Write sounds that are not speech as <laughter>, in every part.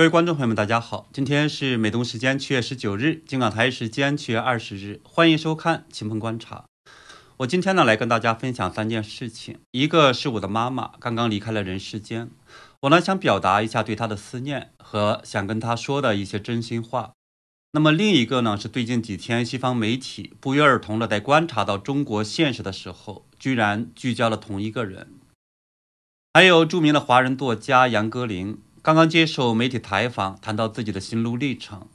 各位观众朋友们，大家好！今天是美东时间七月十九日，京港台时间七月二十日。欢迎收看《秦鹏观察》。我今天呢，来跟大家分享三件事情。一个是我的妈妈刚刚离开了人世间，我呢想表达一下对她的思念和想跟她说的一些真心话。那么另一个呢，是最近几天西方媒体不约而同的在观察到中国现实的时候，居然聚焦了同一个人，还有著名的华人作家杨歌林。刚刚接受媒体采访，谈到自己的心路历程，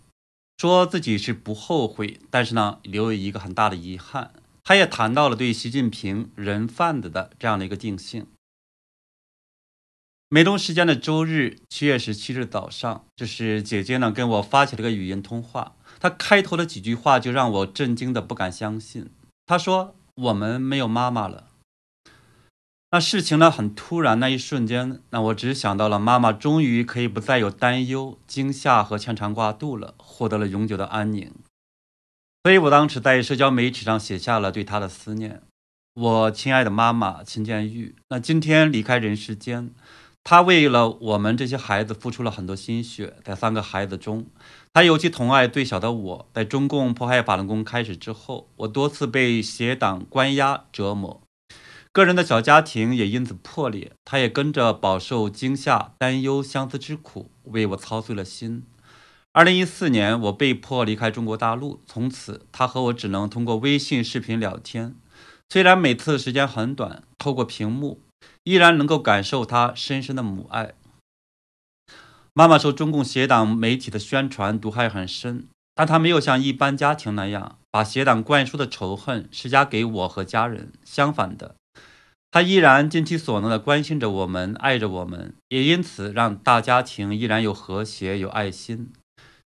说自己是不后悔，但是呢，留有一个很大的遗憾。他也谈到了对习近平人贩子的这样的一个定性。美东时间的周日，七月十七日早上，就是姐姐呢跟我发起了个语音通话，她开头的几句话就让我震惊的不敢相信。她说：“我们没有妈妈了。”那事情呢很突然，那一瞬间，那我只想到了妈妈终于可以不再有担忧、惊吓和牵肠挂肚了，获得了永久的安宁。所以我当时在社交媒体上写下了对她的思念。我亲爱的妈妈秦建玉，那今天离开人世间，她为了我们这些孩子付出了很多心血。在三个孩子中，她尤其疼爱最小的我。在中共迫害法轮功开始之后，我多次被邪党关押折磨。个人的小家庭也因此破裂，他也跟着饱受惊吓、担忧、相思之苦，为我操碎了心。二零一四年，我被迫离开中国大陆，从此他和我只能通过微信视频聊天。虽然每次时间很短，透过屏幕依然能够感受他深深的母爱。妈妈受中共邪党媒体的宣传毒害很深，但她没有像一般家庭那样把邪党灌输的仇恨施加给我和家人，相反的。他依然尽其所能地关心着我们，爱着我们，也因此让大家庭依然有和谐、有爱心。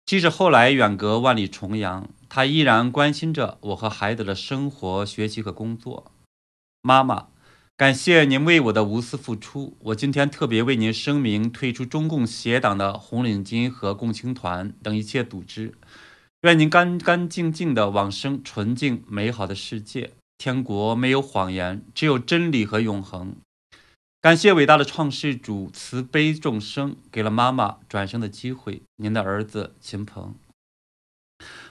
即使后来远隔万里重洋，他依然关心着我和孩子的生活、学习和工作。妈妈，感谢您为我的无私付出。我今天特别为您声明退出中共协党的红领巾和共青团等一切组织。愿您干干净净的往生纯净美好的世界。天国没有谎言，只有真理和永恒。感谢伟大的创世主慈悲众生，给了妈妈转生的机会。您的儿子秦鹏。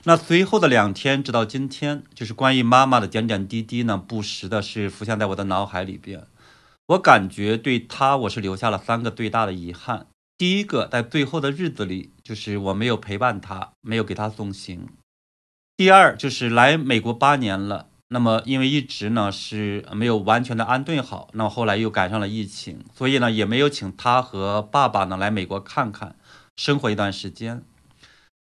那随后的两天，直到今天，就是关于妈妈的点点滴滴呢，不时的是浮现在我的脑海里边。我感觉对她，我是留下了三个最大的遗憾。第一个，在最后的日子里，就是我没有陪伴她，没有给她送行。第二，就是来美国八年了。那么，因为一直呢是没有完全的安顿好，那么后来又赶上了疫情，所以呢也没有请他和爸爸呢来美国看看，生活一段时间。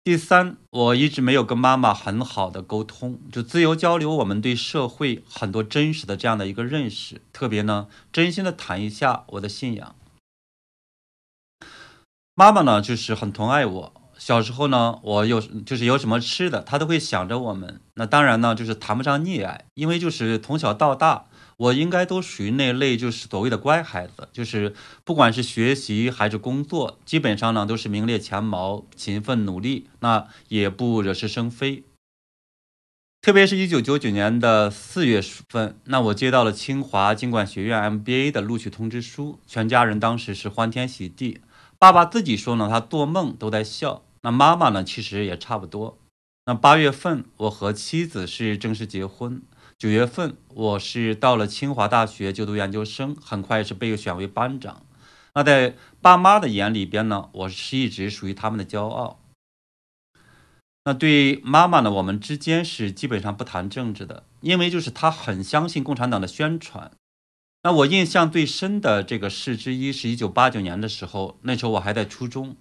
第三，我一直没有跟妈妈很好的沟通，就自由交流我们对社会很多真实的这样的一个认识，特别呢真心的谈一下我的信仰。妈妈呢就是很疼爱我。小时候呢，我有就是有什么吃的，他都会想着我们。那当然呢，就是谈不上溺爱，因为就是从小到大，我应该都属于那类，就是所谓的乖孩子，就是不管是学习还是工作，基本上呢都是名列前茅，勤奋努力，那也不惹是生非。特别是一九九九年的四月份，那我接到了清华经管学院 MBA 的录取通知书，全家人当时是欢天喜地，爸爸自己说呢，他做梦都在笑。那妈妈呢，其实也差不多。那八月份，我和妻子是正式结婚；九月份，我是到了清华大学就读研究生，很快是被选为班长。那在爸妈的眼里边呢，我是一直属于他们的骄傲。那对妈妈呢，我们之间是基本上不谈政治的，因为就是她很相信共产党的宣传。那我印象最深的这个事之一是1989年的时候，那时候我还在初中。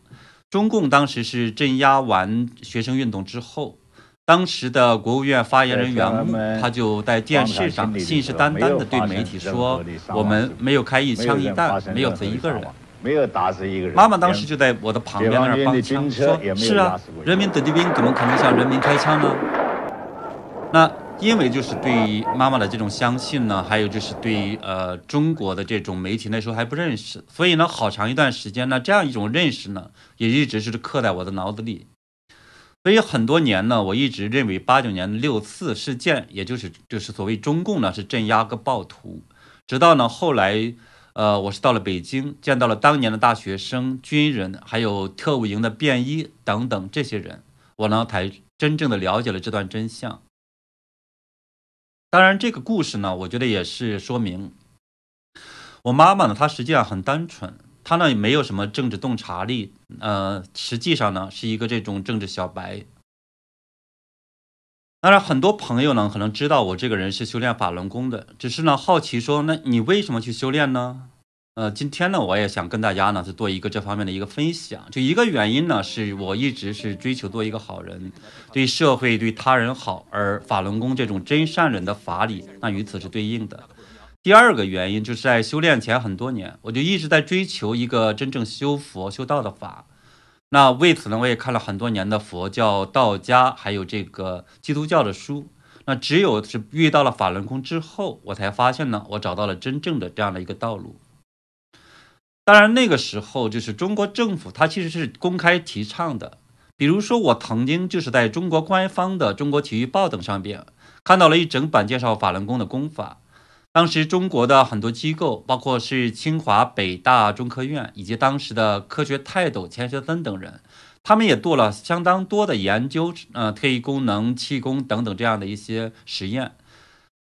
中共当时是镇压完学生运动之后，当时的国务院发言人，他就在电视上信誓旦旦的对媒体说：“我们没有开一枪一弹，没有死一个人，没有打死一个人。”妈妈当时就在我的旁边那儿帮腔说：“是啊，人民子弟兵怎么可能向人民开枪呢？”那。因为就是对于妈妈的这种相信呢，还有就是对呃中国的这种媒体那时候还不认识，所以呢好长一段时间呢这样一种认识呢也一直是刻在我的脑子里。所以很多年呢我一直认为八九年六次事件，也就是就是所谓中共呢是镇压个暴徒，直到呢后来呃我是到了北京见到了当年的大学生、军人，还有特务营的便衣等等这些人，我呢才真正的了解了这段真相。当然，这个故事呢，我觉得也是说明，我妈妈呢，她实际上很单纯，她呢也没有什么政治洞察力，呃，实际上呢是一个这种政治小白。当然，很多朋友呢可能知道我这个人是修炼法轮功的，只是呢好奇说，那你为什么去修炼呢？呃，今天呢，我也想跟大家呢，是做一个这方面的一个分享。就一个原因呢，是我一直是追求做一个好人，对社会对他人好，而法轮功这种真善人的法理，那与此是对应的。第二个原因，就是在修炼前很多年，我就一直在追求一个真正修佛修道的法。那为此呢，我也看了很多年的佛教、道家，还有这个基督教的书。那只有是遇到了法轮功之后，我才发现呢，我找到了真正的这样的一个道路。当然，那个时候就是中国政府，它其实是公开提倡的。比如说，我曾经就是在中国官方的《中国体育报》等上边看到了一整版介绍法轮功的功法。当时中国的很多机构，包括是清华、北大、中科院，以及当时的科学泰斗钱学森等人，他们也做了相当多的研究，呃，特异功能、气功等等这样的一些实验。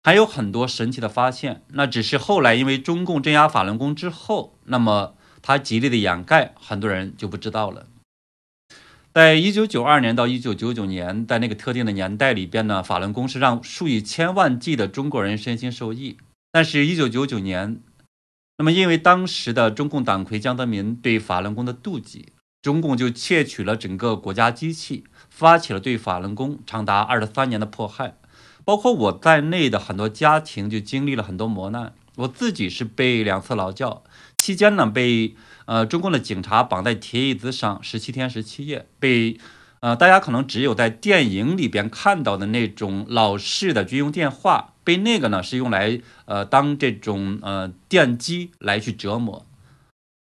还有很多神奇的发现，那只是后来因为中共镇压法轮功之后，那么他极力的掩盖，很多人就不知道了。在一九九二年到一九九九年，在那个特定的年代里边呢，法轮功是让数以千万计的中国人身心受益。但是，一九九九年，那么因为当时的中共党魁江泽民对法轮功的妒忌，中共就窃取了整个国家机器，发起了对法轮功长达二十三年的迫害。包括我在内的很多家庭就经历了很多磨难，我自己是被两次劳教，期间呢被呃中共的警察绑在铁椅子上十七天十七夜，被呃大家可能只有在电影里边看到的那种老式的军用电话，被那个呢是用来呃当这种呃电击来去折磨。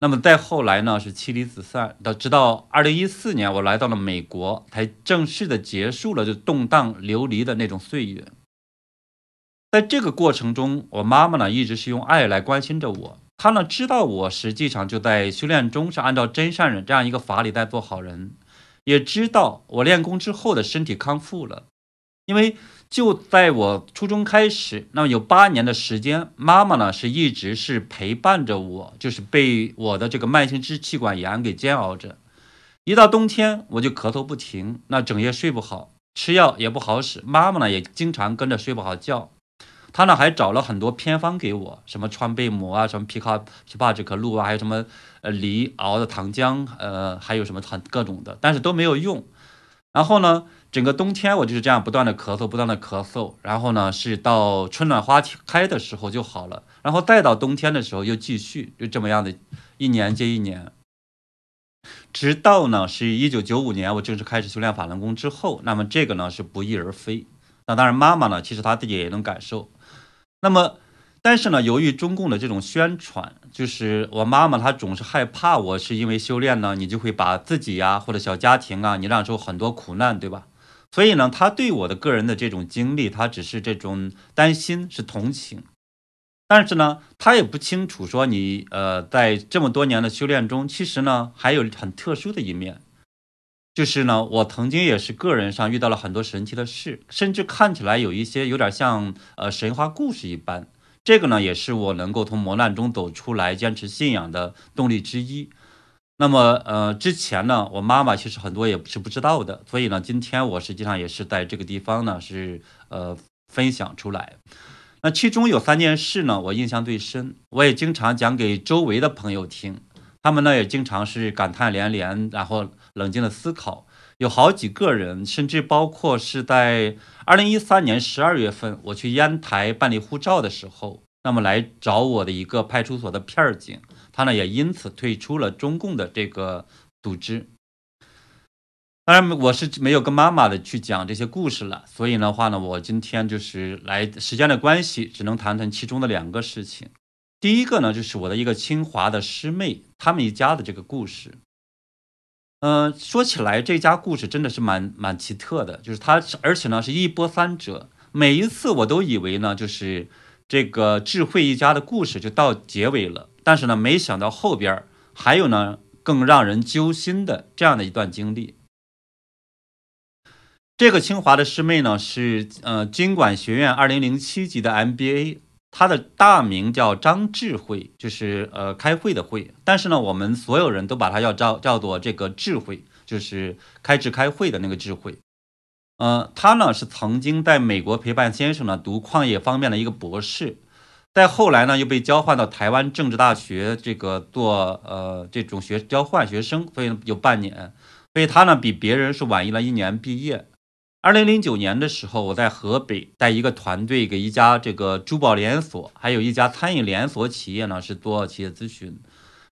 那么再后来呢，是妻离子散，到直到二零一四年，我来到了美国，才正式的结束了就动荡流离的那种岁月。在这个过程中，我妈妈呢，一直是用爱来关心着我。她呢，知道我实际上就在修炼中，是按照真善忍这样一个法理在做好人，也知道我练功之后的身体康复了，因为。就在我初中开始，那么有八年的时间，妈妈呢是一直是陪伴着我，就是被我的这个慢性支气管炎给煎熬着。一到冬天，我就咳嗽不停，那整夜睡不好，吃药也不好使。妈妈呢也经常跟着睡不好觉，她呢还找了很多偏方给我，什么川贝母啊，什么枇杷枇杷止咳露啊，还有什么呃梨熬的糖浆，呃还有什么很各种的，但是都没有用。然后呢？整个冬天我就是这样不断的咳嗽，不断的咳嗽，然后呢是到春暖花开的时候就好了，然后再到冬天的时候又继续就这么样的，一年接一年，直到呢是一九九五年我正式开始修炼法轮功之后，那么这个呢是不翼而飞。那当然妈妈呢其实她自己也能感受，那么但是呢由于中共的这种宣传，就是我妈妈她总是害怕我是因为修炼呢你就会把自己呀或者小家庭啊你让出很多苦难对吧？所以呢，他对我的个人的这种经历，他只是这种担心是同情，但是呢，他也不清楚说你呃，在这么多年的修炼中，其实呢，还有很特殊的一面，就是呢，我曾经也是个人上遇到了很多神奇的事，甚至看起来有一些有点像呃神话故事一般。这个呢，也是我能够从磨难中走出来，坚持信仰的动力之一。那么，呃，之前呢，我妈妈其实很多也是不知道的，所以呢，今天我实际上也是在这个地方呢，是呃分享出来。那其中有三件事呢，我印象最深，我也经常讲给周围的朋友听，他们呢也经常是感叹连连，然后冷静的思考。有好几个人，甚至包括是在二零一三年十二月份我去烟台办理护照的时候，那么来找我的一个派出所的片儿警。他呢也因此退出了中共的这个组织。当然，我是没有跟妈妈的去讲这些故事了。所以的话呢，我今天就是来，时间的关系，只能谈谈其中的两个事情。第一个呢，就是我的一个清华的师妹他们一家的这个故事。嗯，说起来这家故事真的是蛮蛮奇特的，就是他，而且呢是一波三折。每一次我都以为呢，就是这个智慧一家的故事就到结尾了。但是呢，没想到后边还有呢更让人揪心的这样的一段经历。这个清华的师妹呢，是呃经管学院二零零七级的 MBA，她的大名叫张智慧，就是呃开会的会。但是呢，我们所有人都把她要叫叫做这个智慧，就是开智开会的那个智慧。呃，她呢是曾经在美国陪伴先生呢读矿业方面的一个博士。再后来呢，又被交换到台湾政治大学这个做呃这种学交换学生，所以有半年。所以他呢比别人是晚了一年毕业。二零零九年的时候，我在河北带一个团队，给一家这个珠宝连锁，还有一家餐饮连锁企业呢是做企业咨询。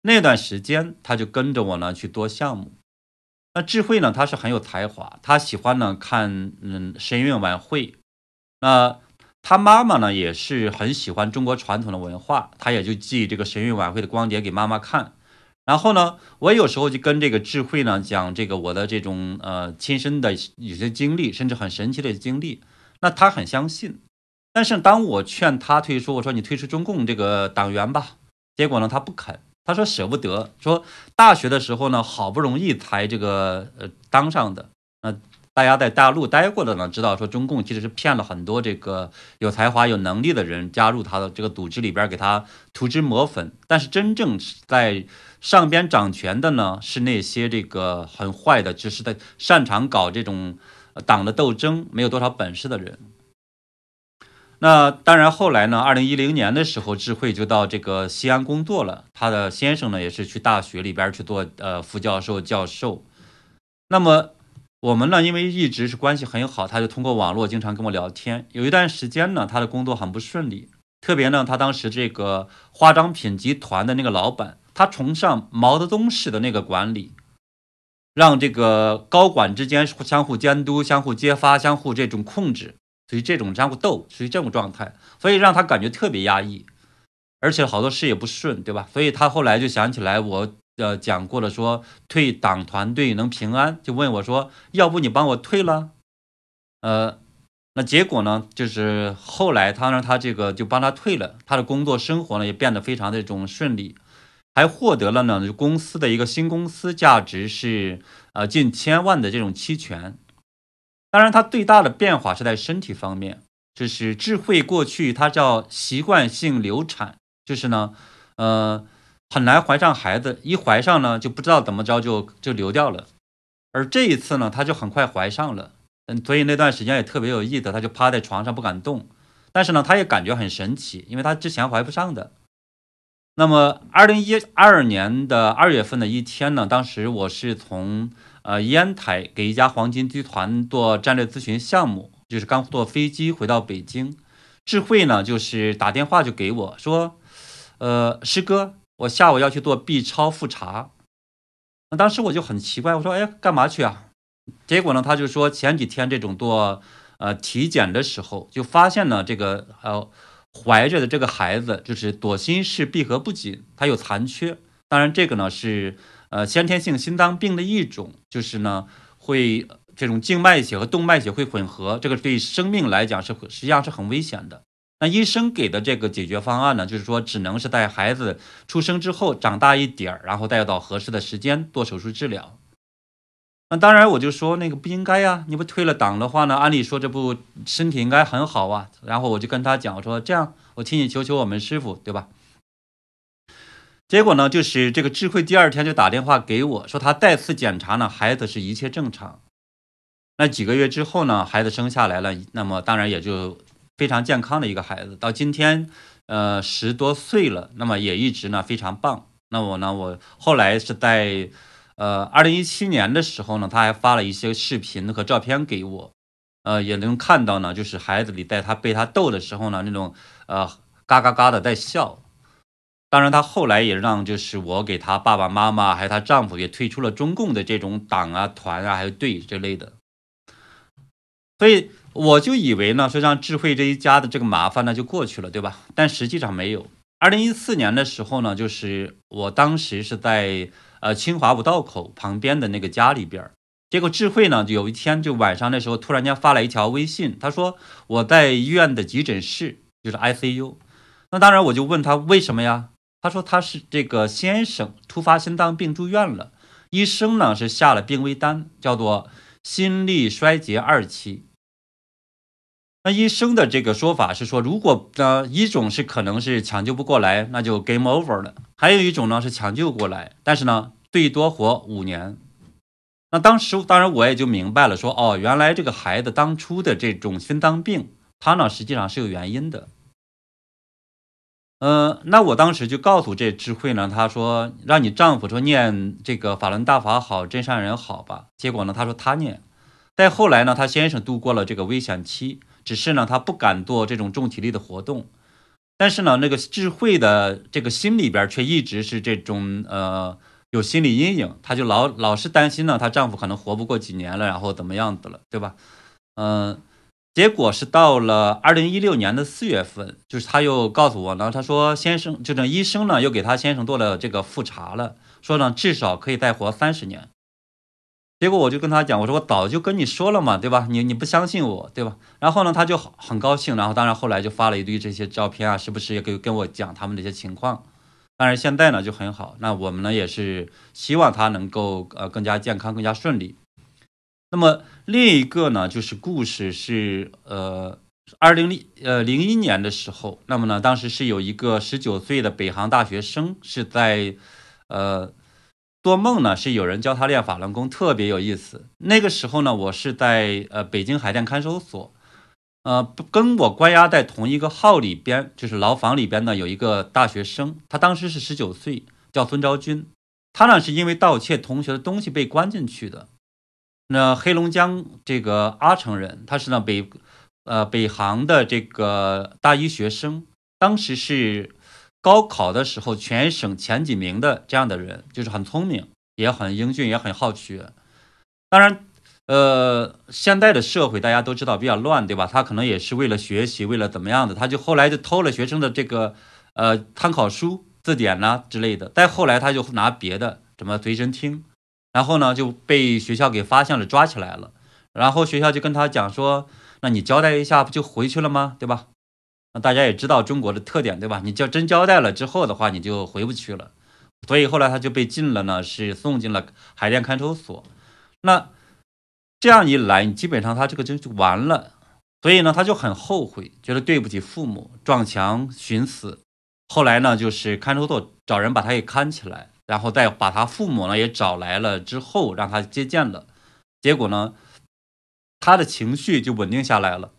那段时间，他就跟着我呢去做项目。那智慧呢，他是很有才华，他喜欢呢看嗯神韵晚会。那。他妈妈呢也是很喜欢中国传统的文化，他也就寄这个神韵晚会的光碟给妈妈看。然后呢，我有时候就跟这个智慧呢讲这个我的这种呃亲身的有些经历，甚至很神奇的经历。那他很相信。但是当我劝他退出，我说你退出中共这个党员吧。结果呢，他不肯。他说舍不得，说大学的时候呢，好不容易才这个呃当上的。那大家在大陆待过的呢，知道说中共其实是骗了很多这个有才华、有能力的人加入他的这个组织里边，给他涂脂抹粉。但是真正在上边掌权的呢，是那些这个很坏的，只是在擅长搞这种党的斗争，没有多少本事的人。那当然，后来呢，二零一零年的时候，智慧就到这个西安工作了。他的先生呢，也是去大学里边去做呃副教授、教授。那么。我们呢，因为一直是关系很好，他就通过网络经常跟我聊天。有一段时间呢，他的工作很不顺利，特别呢，他当时这个化妆品集团的那个老板，他崇尚毛泽东式的那个管理，让这个高管之间相互监督、相互揭发、相互这种控制，所以这种相互斗，属于这种状态，所以让他感觉特别压抑，而且好多事也不顺，对吧？所以他后来就想起来我。呃，讲过了，说退党团队能平安，就问我说，要不你帮我退了？呃，那结果呢，就是后来他让他这个就帮他退了，他的工作生活呢也变得非常的这种顺利，还获得了呢公司的一个新公司价值是呃近千万的这种期权。当然，他最大的变化是在身体方面，就是智慧过去他叫习惯性流产，就是呢，呃。很难怀上孩子，一怀上呢就不知道怎么着就就流掉了。而这一次呢，她就很快怀上了，嗯，所以那段时间也特别有意思，她就趴在床上不敢动。但是呢，她也感觉很神奇，因为她之前怀不上的。那么，二零一二年的二月份的一天呢，当时我是从呃烟台给一家黄金集团做战略咨询项目，就是刚坐飞机回到北京，智慧呢就是打电话就给我说，呃，师哥。我下午要去做 B 超复查，那当时我就很奇怪，我说：“哎，干嘛去啊？”结果呢，他就说前几天这种做呃体检的时候，就发现呢这个呃怀着的这个孩子就是左心室闭合不紧，它有残缺。当然这个呢是呃先天性心脏病的一种，就是呢会这种静脉血和动脉血会混合，这个对生命来讲是实际上是很危险的。那医生给的这个解决方案呢，就是说只能是在孩子出生之后长大一点儿，然后带到合适的时间做手术治疗。那当然，我就说那个不应该呀，你不退了档的话呢，按理说这不身体应该很好啊。然后我就跟他讲，我说这样，我替你求求我们师傅，对吧？结果呢，就是这个智慧第二天就打电话给我，说他再次检查呢，孩子是一切正常。那几个月之后呢，孩子生下来了，那么当然也就。非常健康的一个孩子，到今天，呃，十多岁了，那么也一直呢非常棒。那我呢，我后来是在，呃，二零一七年的时候呢，他还发了一些视频和照片给我，呃，也能看到呢，就是孩子里戴他被他逗的时候呢，那种呃，嘎嘎嘎的在笑。当然，他后来也让就是我给他爸爸妈妈还有他丈夫也退出了中共的这种党啊、团啊还有队之类的，所以。我就以为呢，说让智慧这一家的这个麻烦呢就过去了，对吧？但实际上没有。二零一四年的时候呢，就是我当时是在呃清华五道口旁边的那个家里边儿，结果智慧呢有一天就晚上的时候突然间发了一条微信，他说我在医院的急诊室，就是 ICU。那当然我就问他为什么呀？他说他是这个先生突发心脏病住院了，医生呢是下了病危单，叫做心力衰竭二期。那医生的这个说法是说，如果呢一种是可能是抢救不过来，那就 game over 了；，还有一种呢是抢救过来，但是呢最多活五年。那当时当然我也就明白了，说哦，原来这个孩子当初的这种心脏病，他呢实际上是有原因的。嗯，那我当时就告诉这智慧呢，他说让你丈夫说念这个法轮大法好，真善人好吧。结果呢他说他念。再后来呢，他先生度过了这个危险期。只是呢，她不敢做这种重体力的活动，但是呢，那个智慧的这个心里边却一直是这种呃有心理阴影，她就老老是担心呢，她丈夫可能活不过几年了，然后怎么样子了，对吧？嗯，结果是到了二零一六年的四月份，就是她又告诉我呢，她说先生，就这医生呢又给她先生做了这个复查了，说呢至少可以再活三十年。结果我就跟他讲，我说我早就跟你说了嘛，对吧？你你不相信我，对吧？然后呢，他就很高兴，然后当然后来就发了一堆这些照片啊，时不时也跟跟我讲他们的一些情况。当然现在呢就很好，那我们呢也是希望他能够呃更加健康，更加顺利。那么另一个呢就是故事是呃二零呃零一年的时候，那么呢当时是有一个十九岁的北航大学生是在呃。做梦呢，是有人教他练法轮功，特别有意思。那个时候呢，我是在呃北京海淀看守所，呃，跟我关押在同一个号里边，就是牢房里边呢，有一个大学生，他当时是十九岁，叫孙昭君，他呢是因为盗窃同学的东西被关进去的。那黑龙江这个阿城人，他是呢北呃北航的这个大一学生，当时是。高考的时候，全省前几名的这样的人，就是很聪明，也很英俊，也很好学。当然，呃，现在的社会大家都知道比较乱，对吧？他可能也是为了学习，为了怎么样的，他就后来就偷了学生的这个呃参考书、字典啦之类的。再后来他就拿别的什么随身听，然后呢就被学校给发现了，抓起来了。然后学校就跟他讲说：“那你交代一下，不就回去了吗？对吧？”大家也知道中国的特点，对吧？你交真交代了之后的话，你就回不去了。所以后来他就被禁了呢，是送进了海淀看守所。那这样一来，你基本上他这个就就完了。所以呢，他就很后悔，觉得对不起父母，撞墙寻死。后来呢，就是看守所找人把他给看起来，然后再把他父母呢也找来了之后，让他接见了。结果呢，他的情绪就稳定下来了。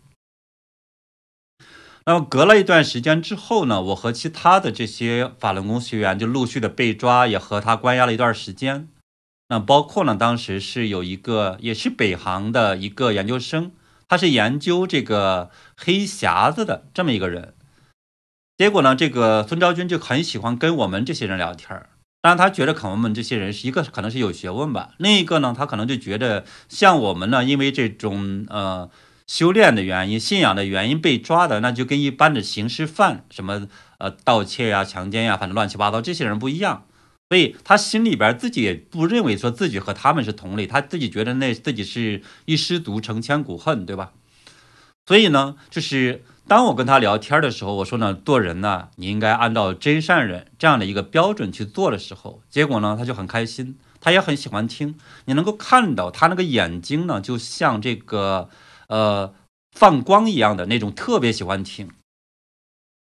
那么隔了一段时间之后呢，我和其他的这些法轮功学员就陆续的被抓，也和他关押了一段时间。那包括呢，当时是有一个也是北航的一个研究生，他是研究这个黑匣子的这么一个人。结果呢，这个孙昭君就很喜欢跟我们这些人聊天儿，但然，他觉得可能我们这些人是一个可能是有学问吧，另一个呢，他可能就觉得像我们呢，因为这种呃。修炼的原因、信仰的原因被抓的，那就跟一般的刑事犯，什么呃盗窃呀、强奸呀，反正乱七八糟，这些人不一样。所以他心里边自己也不认为说自己和他们是同类，他自己觉得那自己是一失足成千古恨，对吧？所以呢，就是当我跟他聊天的时候，我说呢，做人呢，你应该按照真善人这样的一个标准去做的时候，结果呢，他就很开心，他也很喜欢听。你能够看到他那个眼睛呢，就像这个。呃，放光一样的那种，特别喜欢听。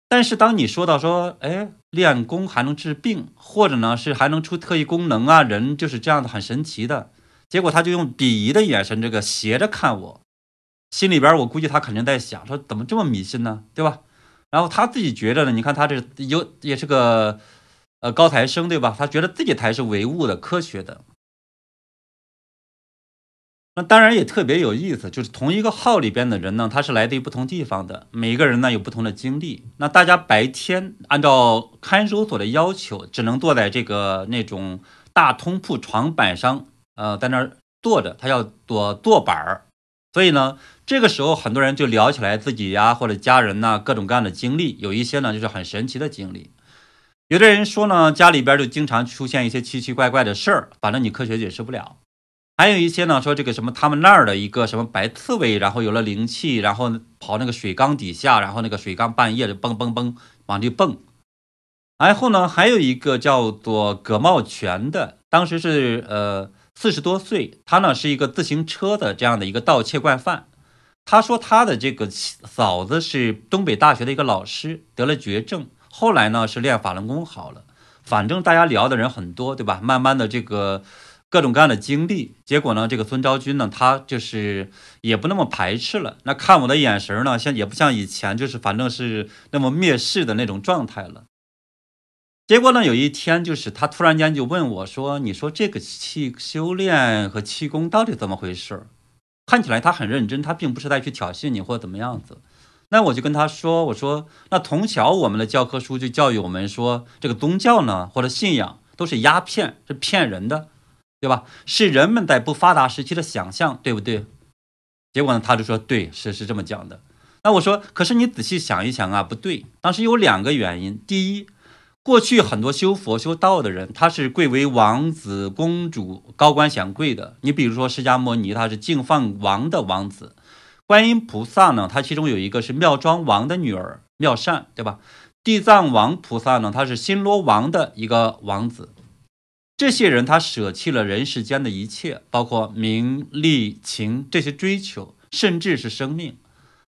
但是当你说到说，哎，练功还能治病，或者呢是还能出特异功能啊，人就是这样的，很神奇的。结果他就用鄙夷的眼神，这个斜着看我，心里边我估计他肯定在想，说怎么这么迷信呢，对吧？然后他自己觉着呢，你看他这有也是个呃高材生，对吧？他觉得自己才是唯物的、科学的。那当然也特别有意思，就是同一个号里边的人呢，他是来自于不同地方的，每个人呢有不同的经历。那大家白天按照看守所的要求，只能坐在这个那种大通铺床板上，呃，在那儿坐着，他要躲坐板儿。所以呢，这个时候很多人就聊起来自己呀或者家人呐各种各样的经历，有一些呢就是很神奇的经历。有的人说呢，家里边就经常出现一些奇奇怪怪的事儿，反正你科学解释不了。还有一些呢，说这个什么他们那儿的一个什么白刺猬，然后有了灵气，然后跑那个水缸底下，然后那个水缸半夜就蹦蹦蹦往里蹦。然后呢，还有一个叫做葛茂全的，当时是呃四十多岁，他呢是一个自行车的这样的一个盗窃惯犯。他说他的这个嫂子是东北大学的一个老师，得了绝症，后来呢是练法轮功好了。反正大家聊的人很多，对吧？慢慢的这个。各种各样的经历，结果呢，这个孙昭君呢，她就是也不那么排斥了。那看我的眼神呢，像也不像以前，就是反正是那么蔑视的那种状态了。结果呢，有一天就是她突然间就问我说：“你说这个气修炼和气功到底怎么回事？”看起来她很认真，她并不是在去挑衅你或怎么样子。那我就跟她说：“我说那从小我们的教科书就教育我们说，这个宗教呢或者信仰都是鸦片，是骗人的。”对吧？是人们在不发达时期的想象，对不对？结果呢，他就说对，是是这么讲的。那我说，可是你仔细想一想啊，不对。当时有两个原因。第一，过去很多修佛修道的人，他是贵为王子公主、高官显贵的。你比如说释迦牟尼，他是净饭王的王子；观音菩萨呢，他其中有一个是妙庄王的女儿妙善，对吧？地藏王菩萨呢，他是新罗王的一个王子。这些人他舍弃了人世间的一切，包括名利情这些追求，甚至是生命。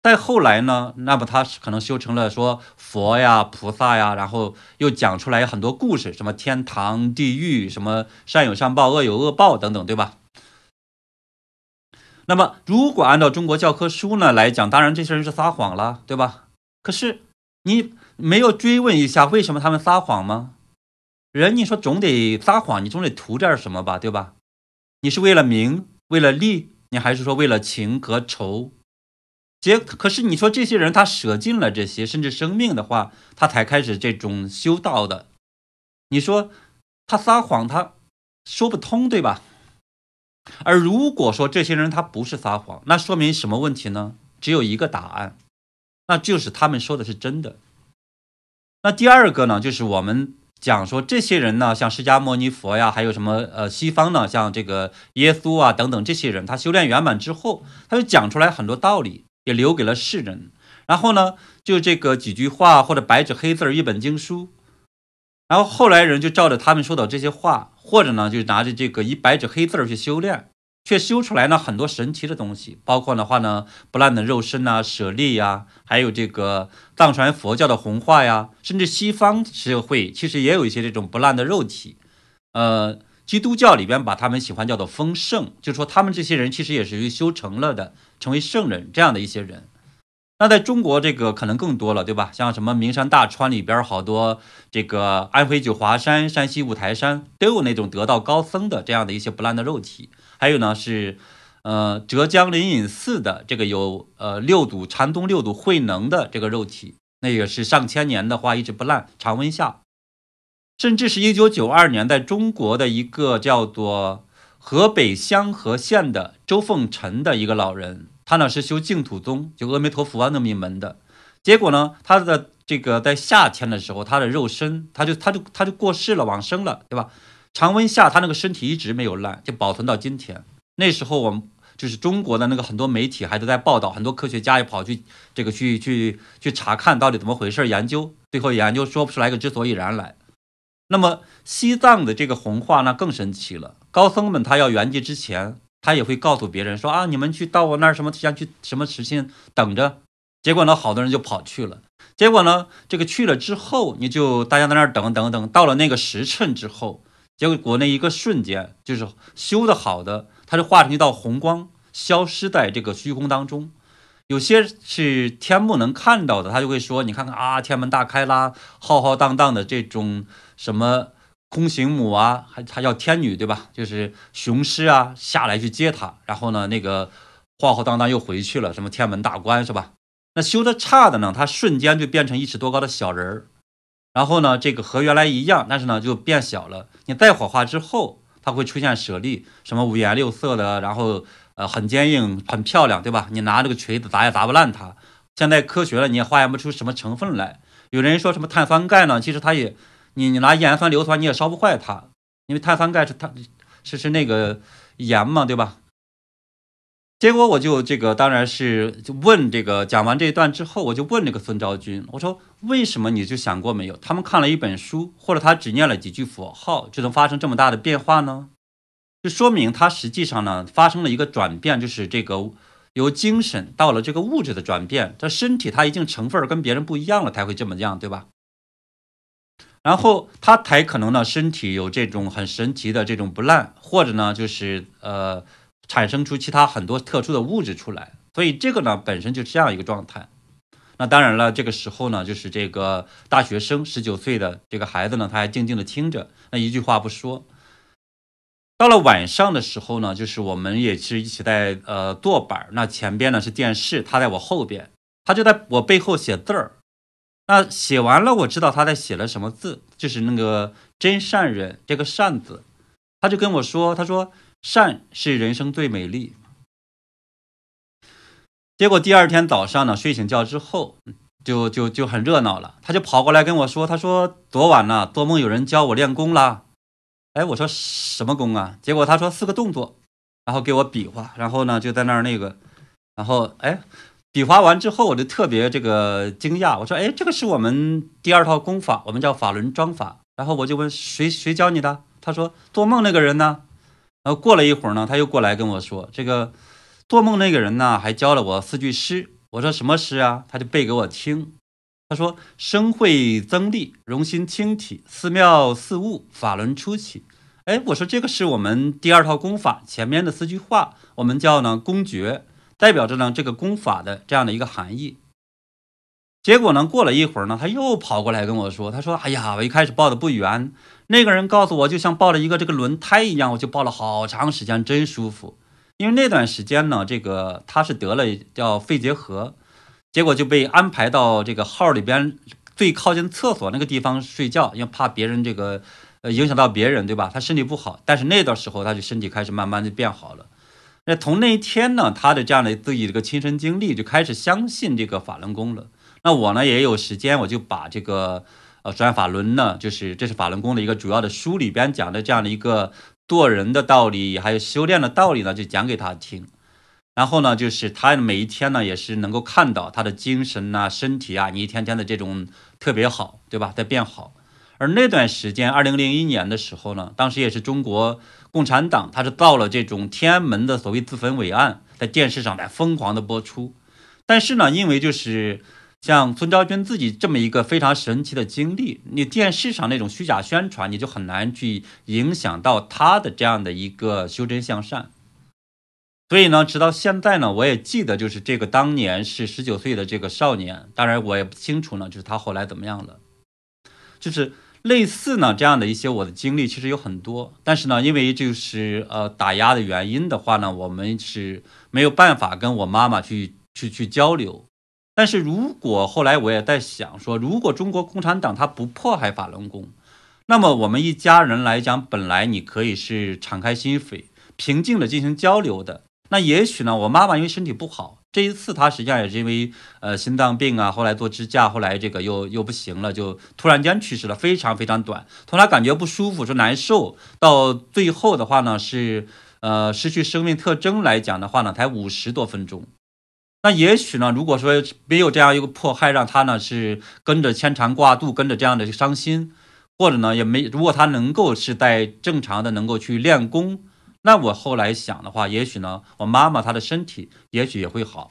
再后来呢，那么他可能修成了说佛呀、菩萨呀，然后又讲出来很多故事，什么天堂、地狱，什么善有善报、恶有恶报等等，对吧？那么如果按照中国教科书呢来讲，当然这些人是撒谎了，对吧？可是你没有追问一下，为什么他们撒谎吗？人，你说总得撒谎，你总得图点什么吧，对吧？你是为了名，为了利，你还是说为了情和仇？结可是你说这些人他舍尽了这些，甚至生命的话，他才开始这种修道的。你说他撒谎，他说不通，对吧？而如果说这些人他不是撒谎，那说明什么问题呢？只有一个答案，那就是他们说的是真的。那第二个呢，就是我们。讲说这些人呢，像释迦牟尼佛呀，还有什么呃西方呢，像这个耶稣啊等等这些人，他修炼圆满之后，他就讲出来很多道理，也留给了世人。然后呢，就这个几句话或者白纸黑字儿一本经书，然后后来人就照着他们说的这些话，或者呢，就拿着这个以白纸黑字儿去修炼。却修出来呢很多神奇的东西，包括的话呢不烂的肉身啊、舍利呀，还有这个藏传佛教的红化呀，甚至西方社会其实也有一些这种不烂的肉体。呃，基督教里边把他们喜欢叫做丰圣，就说他们这些人其实也是修成了的，成为圣人这样的一些人。那在中国这个可能更多了，对吧？像什么名山大川里边，好多这个安徽九华山、山西五台山都有那种得道高僧的这样的一些不烂的肉体。还有呢，是呃浙江灵隐寺的这个有呃六祖禅宗六祖慧能的这个肉体，那也是上千年的话一直不烂，常温下，甚至是一九九二年在中国的一个叫做河北香河县的周凤臣的一个老人，他呢是修净土宗，就阿弥陀佛那么一门的，结果呢他的这个在夏天的时候，他的肉身他就他就他就过世了往生了，对吧？常温下，他那个身体一直没有烂，就保存到今天。那时候，我们就是中国的那个很多媒体还都在报道，很多科学家也跑去这个去去去查看到底怎么回事，研究，最后研究说不出来个之所以然来。那么西藏的这个红化那更神奇了，高僧们他要圆寂之前，他也会告诉别人说啊，你们去到我那儿什么时间去什么时间等着。结果呢，好多人就跑去了。结果呢，这个去了之后，你就大家在那儿等等等，到了那个时辰之后。结果国内一个瞬间，就是修的好的，他就化成一道红光，消失在这个虚空当中。有些是天目能看到的，他就会说：“你看看啊，天门大开啦，浩浩荡荡的这种什么空行母啊，还还叫天女对吧？就是雄狮啊下来去接他，然后呢，那个浩浩荡荡又回去了。什么天门大关是吧？那修的差的呢，他瞬间就变成一尺多高的小人儿。”然后呢，这个和原来一样，但是呢就变小了。你再火化之后，它会出现舍利，什么五颜六色的，然后呃很坚硬、很漂亮，对吧？你拿这个锤子砸也砸不烂它。现在科学了，你也化验不出什么成分来。有人说什么碳酸钙呢？其实它也，你你拿盐酸硫酸你也烧不坏它，因为碳酸钙是它，是是那个盐嘛，对吧？结果我就这个当然是就问这个讲完这一段之后，我就问这个孙昭君，我说为什么你就想过没有？他们看了一本书，或者他只念了几句佛号，就能发生这么大的变化呢？就说明他实际上呢发生了一个转变，就是这个由精神到了这个物质的转变。这身体它一定成分跟别人不一样了，才会这么样，对吧？然后他才可能呢身体有这种很神奇的这种不烂，或者呢就是呃。产生出其他很多特殊的物质出来，所以这个呢本身就是这样一个状态。那当然了，这个时候呢，就是这个大学生十九岁的这个孩子呢，他还静静的听着，那一句话不说。到了晚上的时候呢，就是我们也是一起在呃坐板儿，那前边呢是电视，他在我后边，他就在我背后写字儿。那写完了，我知道他在写了什么字，就是那个真善人这个善字，他就跟我说，他说。善是人生最美丽。结果第二天早上呢，睡醒觉之后，就就就很热闹了。他就跑过来跟我说：“他说昨晚呢做梦有人教我练功啦。”哎，我说什么功啊？结果他说四个动作，然后给我比划，然后呢就在那儿那个，然后哎，比划完之后我就特别这个惊讶，我说：“哎，这个是我们第二套功法，我们叫法轮桩法。”然后我就问谁谁教你的？他说做梦那个人呢。然后过了一会儿呢，他又过来跟我说，这个做梦那个人呢，还教了我四句诗。我说什么诗啊？他就背给我听。他说：“生慧增力，容心清体，寺庙四物，法轮初起。”哎，我说这个是我们第二套功法前面的四句话，我们叫呢公爵，代表着呢这个功法的这样的一个含义。结果呢？过了一会儿呢，他又跑过来跟我说：“他说，哎呀，我一开始抱的不圆，那个人告诉我，就像抱了一个这个轮胎一样，我就抱了好长时间，真舒服。因为那段时间呢，这个他是得了叫肺结核，结果就被安排到这个号里边最靠近厕所那个地方睡觉，因为怕别人这个呃影响到别人，对吧？他身体不好，但是那段时候他就身体开始慢慢的变好了。那从那一天呢，他的这样的自己的一个亲身经历就开始相信这个法轮功了。”那我呢也有时间，我就把这个呃转法轮呢，就是这是法轮功的一个主要的书里边讲的这样的一个做人的道理，还有修炼的道理呢，就讲给他听。然后呢，就是他每一天呢也是能够看到他的精神呐、身体啊，你一天天的这种特别好，对吧？在变好。而那段时间，二零零一年的时候呢，当时也是中国共产党，他是到了这种天安门的所谓自焚伟案，在电视上来疯狂的播出。但是呢，因为就是。像孙昭君自己这么一个非常神奇的经历，你电视上那种虚假宣传，你就很难去影响到他的这样的一个修真向善。所以呢，直到现在呢，我也记得就是这个当年是十九岁的这个少年，当然我也不清楚呢，就是他后来怎么样了。就是类似呢这样的一些我的经历，其实有很多，但是呢，因为就是呃打压的原因的话呢，我们是没有办法跟我妈妈去去去交流。但是如果后来我也在想说，如果中国共产党他不迫害法轮功，那么我们一家人来讲，本来你可以是敞开心扉、平静的进行交流的。那也许呢，我妈妈因为身体不好，这一次她实际上也是因为呃心脏病啊，后来做支架，后来这个又又不行了，就突然间去世了，非常非常短。从她感觉不舒服、说难受到最后的话呢，是呃失去生命特征来讲的话呢，才五十多分钟。那也许呢？如果说没有这样一个迫害，让他呢是跟着牵肠挂肚，跟着这样的伤心，或者呢也没，如果他能够是在正常的能够去练功，那我后来想的话，也许呢，我妈妈她的身体也许也会好。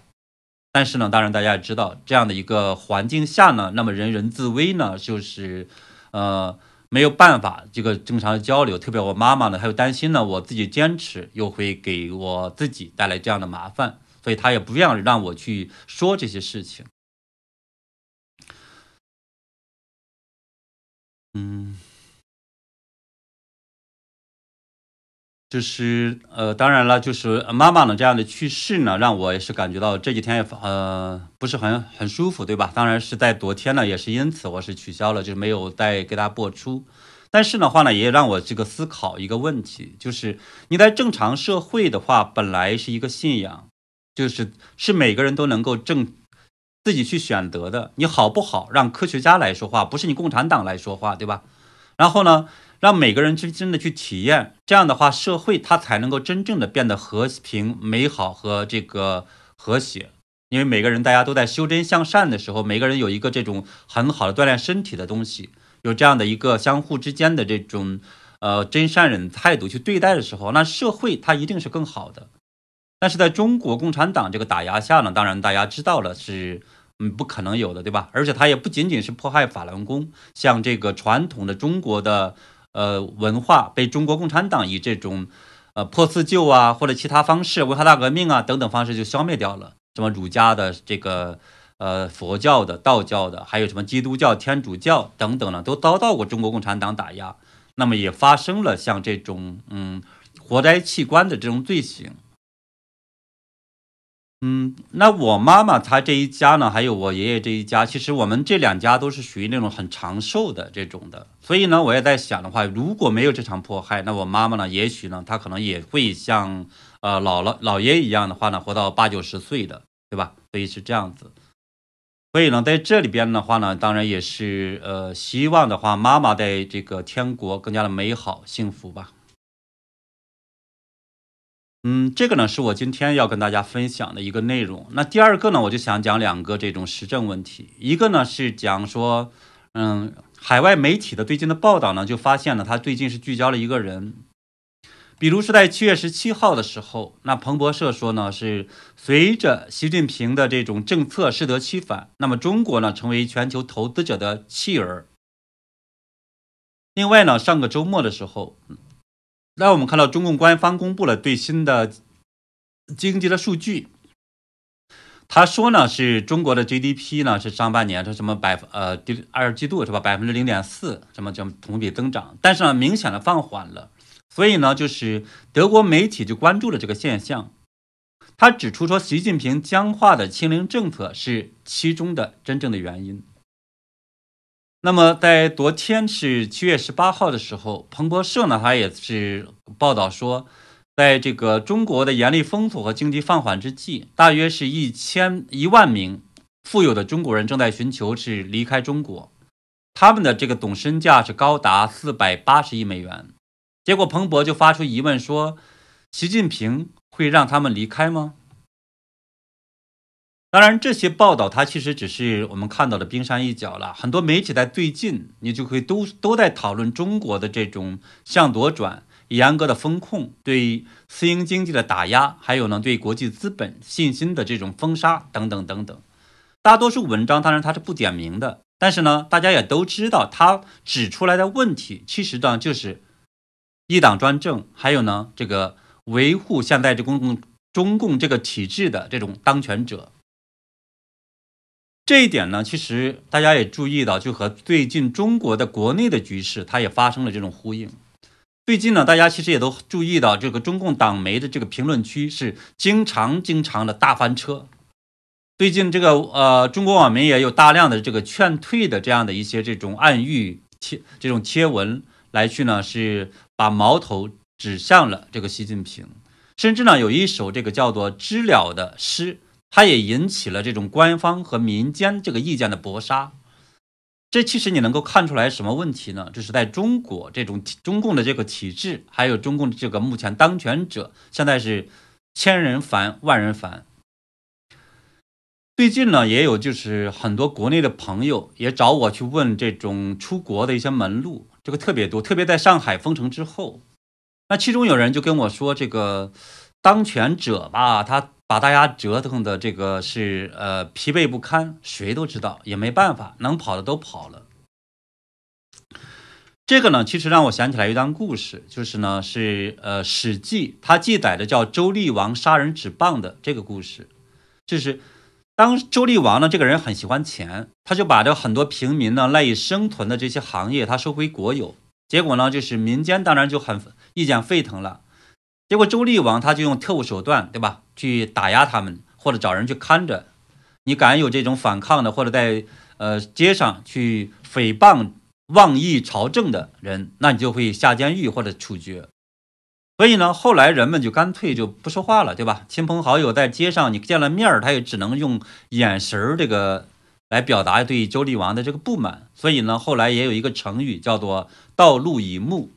但是呢，当然大家也知道，这样的一个环境下呢，那么人人自危呢，就是呃没有办法这个正常的交流。特别我妈妈呢，她又担心呢，我自己坚持又会给我自己带来这样的麻烦。所以他也不意让我去说这些事情，嗯，就是呃，当然了，就是妈妈呢这样的去世呢，让我也是感觉到这几天也呃不是很很舒服，对吧？当然是在昨天呢，也是因此我是取消了，就是没有再给大家播出。但是的话呢，也让我这个思考一个问题，就是你在正常社会的话，本来是一个信仰。就是是每个人都能够挣自己去选择的，你好不好？让科学家来说话，不是你共产党来说话，对吧？然后呢，让每个人去真的去体验，这样的话，社会它才能够真正的变得和平、美好和这个和谐。因为每个人大家都在修真向善的时候，每个人有一个这种很好的锻炼身体的东西，有这样的一个相互之间的这种呃真善人态度去对待的时候，那社会它一定是更好的。但是在中国共产党这个打压下呢，当然大家知道了是，嗯不可能有的，对吧？而且他也不仅仅是迫害法轮功，像这个传统的中国的呃文化被中国共产党以这种呃破四旧啊或者其他方式、文化大革命啊等等方式就消灭掉了。什么儒家的这个呃佛教的、道教的，还有什么基督教、天主教等等呢，都遭到过中国共产党打压。那么也发生了像这种嗯活摘器官的这种罪行。嗯，那我妈妈她这一家呢，还有我爷爷这一家，其实我们这两家都是属于那种很长寿的这种的。所以呢，我也在想的话，如果没有这场迫害，那我妈妈呢，也许呢，她可能也会像呃姥姥姥爷一样的话呢，活到八九十岁的，对吧？所以是这样子。所以呢，在这里边的话呢，当然也是呃，希望的话，妈妈在这个天国更加的美好幸福吧。嗯，这个呢是我今天要跟大家分享的一个内容。那第二个呢，我就想讲两个这种时政问题。一个呢是讲说，嗯，海外媒体的最近的报道呢，就发现了他最近是聚焦了一个人。比如是在七月十七号的时候，那彭博社说呢，是随着习近平的这种政策适得其反，那么中国呢成为全球投资者的弃儿。另外呢，上个周末的时候，那我们看到中共官方公布了最新的经济的数据，他说呢是中国的 GDP 呢是上半年是什么百呃第二季度是吧百分之零点四什么叫同比增长，但是呢明显的放缓了，所以呢就是德国媒体就关注了这个现象，他指出说习近平僵化的清零政策是其中的真正的原因。那么，在昨天是七月十八号的时候，彭博社呢，它也是报道说，在这个中国的严厉封锁和经济放缓之际，大约是一千一万名富有的中国人正在寻求是离开中国，他们的这个总身价是高达四百八十亿美元。结果，彭博就发出疑问说：“习近平会让他们离开吗？”当然，这些报道它其实只是我们看到的冰山一角了。很多媒体在最近，你就会都都在讨论中国的这种向左转、严格的风控对私营经济的打压，还有呢对国际资本信心的这种封杀等等等等。大多数文章当然它是不点名的，但是呢，大家也都知道，它指出来的问题其实呢就是一党专政，还有呢这个维护现在这公共中共这个体制的这种当权者。这一点呢，其实大家也注意到，就和最近中国的国内的局势，它也发生了这种呼应。最近呢，大家其实也都注意到，这个中共党媒的这个评论区是经常经常的大翻车。最近这个呃，中国网民也有大量的这个劝退的这样的一些这种暗喻贴这种贴文来去呢，是把矛头指向了这个习近平。甚至呢，有一首这个叫做《知了》的诗。它也引起了这种官方和民间这个意见的搏杀，这其实你能够看出来什么问题呢？就是在中国这种中共的这个体制，还有中共的这个目前当权者，现在是千人烦、万人烦。最近呢，也有就是很多国内的朋友也找我去问这种出国的一些门路，这个特别多，特别在上海封城之后，那其中有人就跟我说，这个当权者吧，他。把大家折腾的这个是呃疲惫不堪，谁都知道也没办法，能跑的都跑了。这个呢，其实让我想起来一段故事，就是呢是呃《史记》它记载的叫周厉王杀人止棒的这个故事，就是当周厉王呢这个人很喜欢钱，他就把这很多平民呢赖以生存的这些行业他收归国有，结果呢就是民间当然就很意见沸腾了。结果周厉王他就用特务手段，对吧？去打压他们，或者找人去看着，你敢有这种反抗的，或者在呃街上去诽谤、妄议朝政的人，那你就会下监狱或者处决。所以呢，后来人们就干脆就不说话了，对吧？亲朋好友在街上，你见了面儿，他也只能用眼神儿这个来表达对周厉王的这个不满。所以呢，后来也有一个成语叫做“道路以目”。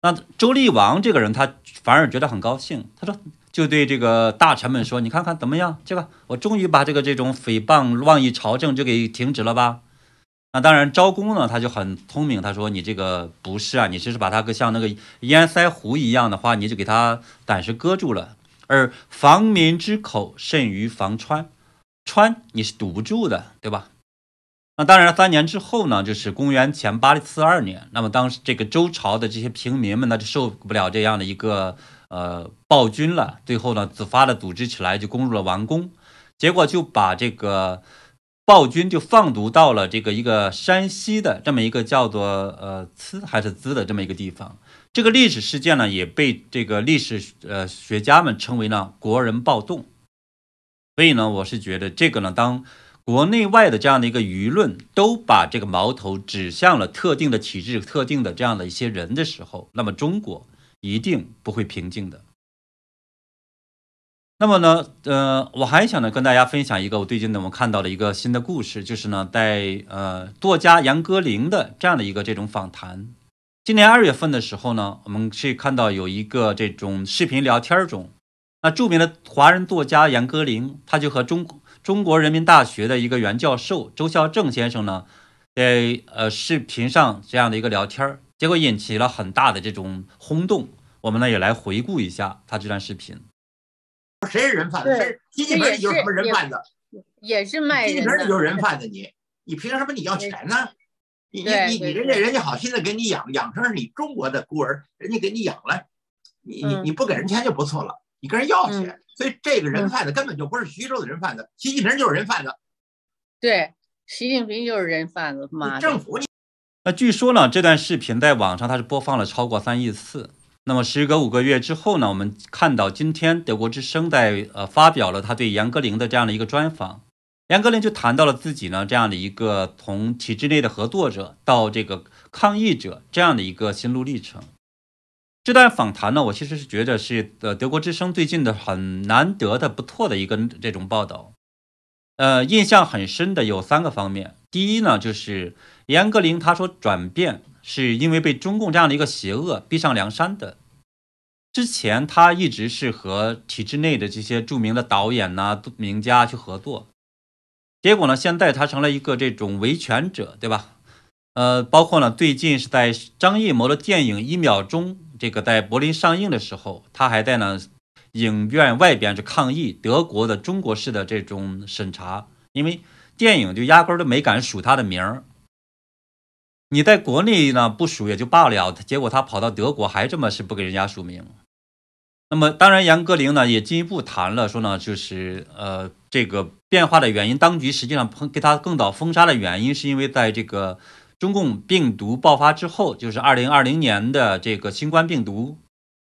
那周厉王这个人，他。反而觉得很高兴。他说：“就对这个大臣们说，你看看怎么样？去吧，我终于把这个这种诽谤妄议朝政就给停止了吧。”那当然，昭公呢，他就很聪明。他说：“你这个不是啊，你只是把他像那个烟腮胡一样的话，你就给他暂时搁住了。而防民之口，甚于防川，川你是堵不住的，对吧？”那当然，三年之后呢，就是公元前八四二年。那么当时这个周朝的这些平民们呢，就受不了这样的一个呃暴君了。最后呢，自发的组织起来，就攻入了王宫，结果就把这个暴君就放毒到了这个一个山西的这么一个叫做呃滋还是滋的这么一个地方。这个历史事件呢，也被这个历史呃学家们称为呢国人暴动。所以呢，我是觉得这个呢，当。国内外的这样的一个舆论都把这个矛头指向了特定的体制、特定的这样的一些人的时候，那么中国一定不会平静的。那么呢，呃，我还想呢跟大家分享一个，我最近呢我们看到了一个新的故事，就是呢在呃作家杨歌林的这样的一个这种访谈。今年二月份的时候呢，我们是看到有一个这种视频聊天中，那著名的华人作家杨歌林，他就和中。中国人民大学的一个原教授周孝正先生呢，在呃视频上这样的一个聊天儿，结果引起了很大的这种轰动。我们呢也来回顾一下他这段视频。谁是人贩子？谁？机器人就是什么人贩子，也是卖机器人就是人贩子。你你凭什么你要钱呢？你你你人家人家好心的给你养，养成是你中国的孤儿，人家给你养了，你你你不给人钱就不错了，你跟人要钱。所以这个人贩子根本就不是徐州的人贩子，习近平就是人贩子。对，习近平就是人贩子，妈政府你……那据说呢，这段视频在网上它是播放了超过三亿次。那么时隔五个月之后呢，我们看到今天德国之声在呃发表了他对杨格林的这样的一个专访，杨格林就谈到了自己呢这样的一个从体制内的合作者到这个抗议者这样的一个心路历程。这段访谈呢，我其实是觉得是呃德国之声最近的很难得的不错的一个这种报道，呃，印象很深的有三个方面。第一呢，就是严歌苓他说转变是因为被中共这样的一个邪恶逼上梁山的。之前他一直是和体制内的这些著名的导演呐名家去合作，结果呢，现在他成了一个这种维权者，对吧？呃，包括呢，最近是在张艺谋的电影《一秒钟》。这个在柏林上映的时候，他还在呢影院外边是抗议德国的中国式的这种审查，因为电影就压根儿都没敢署他的名儿。你在国内呢不署也就罢了，结果他跑到德国还这么是不给人家署名。那么当然，杨歌林呢也进一步谈了，说呢就是呃这个变化的原因，当局实际上给他更早封杀的原因是因为在这个。中共病毒爆发之后，就是二零二零年的这个新冠病毒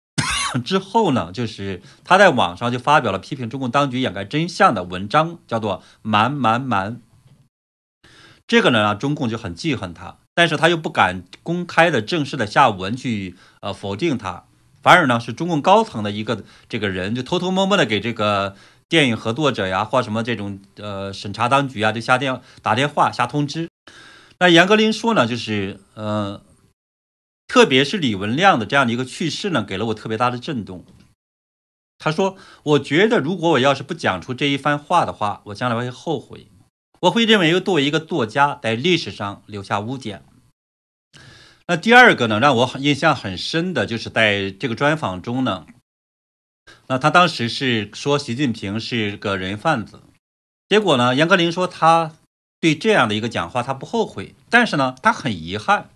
<coughs> 之后呢，就是他在网上就发表了批评中共当局掩盖真相的文章，叫做“瞒瞒瞒”。这个呢，让中共就很记恨他，但是他又不敢公开的正式的下文去，呃，否定他，反而呢，是中共高层的一个这个人就偷偷摸摸的给这个电影合作者呀，或什么这种，呃，审查当局啊，就下电打电话下通知。那严歌苓说呢，就是呃，特别是李文亮的这样的一个去世呢，给了我特别大的震动。他说，我觉得如果我要是不讲出这一番话的话，我将来会后悔，我会认为，又作为一个作家，在历史上留下污点。那第二个呢，让我印象很深的就是在这个专访中呢，那他当时是说习近平是个人贩子，结果呢，严歌苓说他。对这样的一个讲话，他不后悔，但是呢，他很遗憾。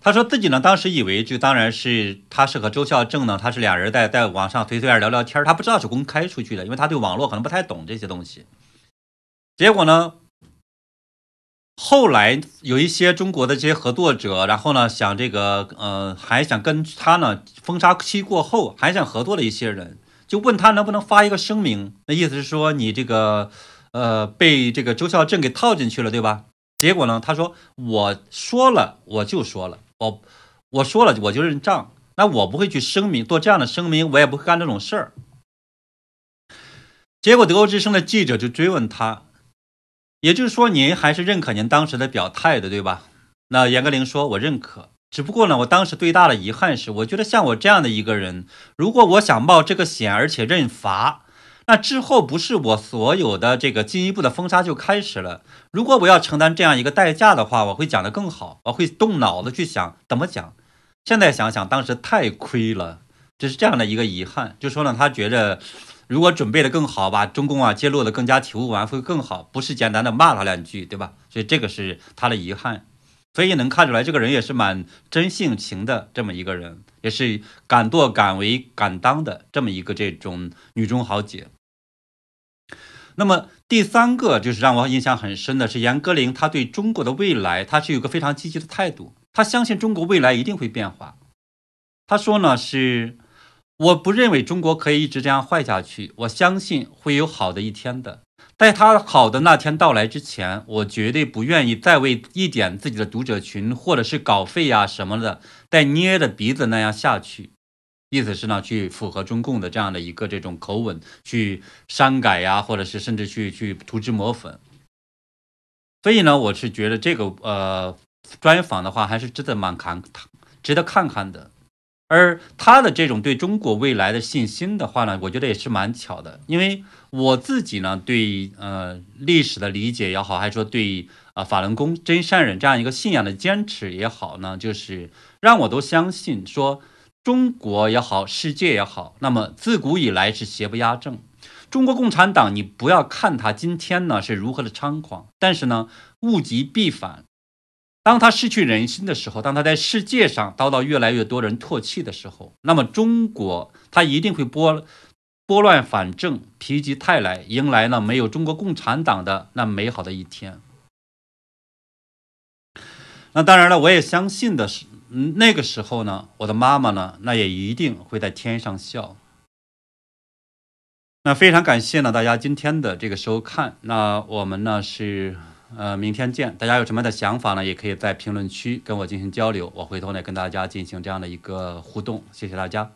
他说自己呢，当时以为就当然是他是和周孝正呢，他是俩人在在网上随随便聊聊天，他不知道是公开出去的，因为他对网络可能不太懂这些东西。结果呢，后来有一些中国的这些合作者，然后呢，想这个呃，还想跟他呢，封杀期过后还想合作的一些人，就问他能不能发一个声明，那意思是说你这个。呃，被这个周孝正给套进去了，对吧？结果呢，他说：“我说了，我就说了，我我说了，我就认账。那我不会去声明，做这样的声明，我也不会干这种事儿。”结果德国之声的记者就追问他，也就是说，您还是认可您当时的表态的，对吧？那严歌苓说：“我认可，只不过呢，我当时最大的遗憾是，我觉得像我这样的一个人，如果我想冒这个险，而且认罚。”那之后不是我所有的这个进一步的封杀就开始了。如果我要承担这样一个代价的话，我会讲得更好，我会动脑子去想怎么讲。现在想想，当时太亏了，这是这样的一个遗憾。就说呢，他觉着如果准备得更好，把中共啊揭露得更加体无完肤更好，不是简单的骂他两句，对吧？所以这个是他的遗憾。所以能看出来，这个人也是蛮真性情的这么一个人，也是敢作敢为敢当的这么一个这种女中豪杰。那么第三个就是让我印象很深的是严歌苓，他对中国的未来，他是有个非常积极的态度，他相信中国未来一定会变化。他说呢，是我不认为中国可以一直这样坏下去，我相信会有好的一天的。在他好的那天到来之前，我绝对不愿意再为一点自己的读者群或者是稿费呀什么的，在捏着鼻子那样下去。意思是呢，去符合中共的这样的一个这种口吻，去删改呀，或者是甚至去去涂脂抹粉。所以呢，我是觉得这个呃专访的话，还是值得蛮看，值得看看的。而他的这种对中国未来的信心的话呢，我觉得也是蛮巧的，因为我自己呢对呃历史的理解也好，还是说对啊法轮功真善忍这样一个信仰的坚持也好呢，就是让我都相信说。中国也好，世界也好，那么自古以来是邪不压正。中国共产党，你不要看他今天呢是如何的猖狂，但是呢，物极必反。当他失去人心的时候，当他在世界上遭到越来越多人唾弃的时候，那么中国他一定会拨拨乱反正，否极泰来，迎来了没有中国共产党的那美好的一天。那当然了，我也相信的是。嗯，那个时候呢，我的妈妈呢，那也一定会在天上笑。那非常感谢呢，大家今天的这个收看。那我们呢是，呃，明天见。大家有什么样的想法呢，也可以在评论区跟我进行交流。我回头呢跟大家进行这样的一个互动。谢谢大家。